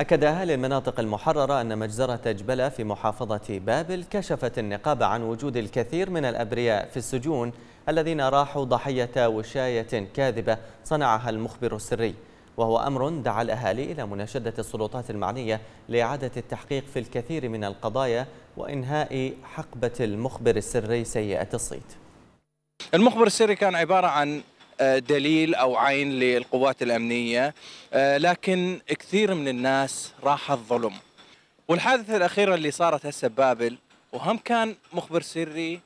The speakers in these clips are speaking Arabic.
أكد أهالي المناطق المحررة أن مجزرة جبلة في محافظة بابل كشفت النقاب عن وجود الكثير من الأبرياء في السجون الذين راحوا ضحية وشاية كاذبة صنعها المخبر السري وهو أمر دعا الأهالي إلى مناشدة السلطات المعنية لإعادة التحقيق في الكثير من القضايا وإنهاء حقبة المخبر السري سيئة الصيت المخبر السري كان عبارة عن آه، دليل او عين للقوات الامنيه آه، لكن كثير من الناس راح الظلم والحادثه الاخيره اللي صارت هسه ببابل وهم كان مخبر سري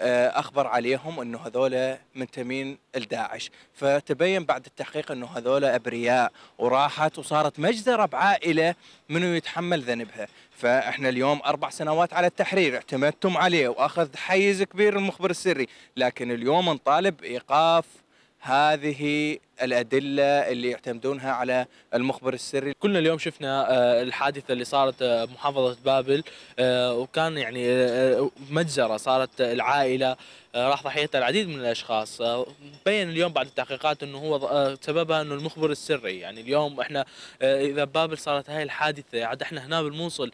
آه، اخبر عليهم انه هذولا منتمين لداعش فتبين بعد التحقيق انه هذولا ابرياء وراحت وصارت مجزره بعائله منو يتحمل ذنبها فاحنا اليوم اربع سنوات على التحرير اعتمدتم عليه واخذ حيز كبير المخبر السري لكن اليوم نطالب ايقاف هذه الأدلة اللي يعتمدونها على المخبر السري كلنا اليوم شفنا آه، الحادثة اللي صارت آه، بمحافظة بابل آه، وكان يعني مجزرة صارت العائلة راح ضحيتها العديد من الاشخاص بين اليوم بعد التحقيقات انه هو سببها انه المخبر السري يعني اليوم احنا اذا بابل صارت هاي الحادثه عاد احنا هنا بالموصل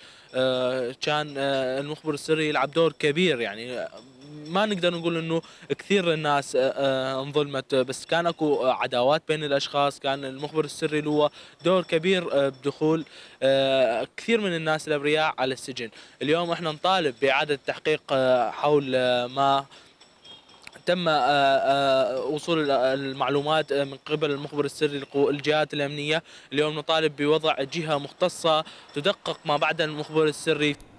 كان المخبر السري يلعب دور كبير يعني ما نقدر نقول انه كثير الناس آه، آه، انظلمت آه، بس كان اكو عداوات بين الاشخاص كان المخبر السري له دور كبير بدخول كثير من الناس الابرياء على السجن اليوم احنا نطالب باعاده التحقيق حول ما تم وصول المعلومات من قبل المخبر السري للجهات الامنيه اليوم نطالب بوضع جهه مختصه تدقق ما بعد المخبر السري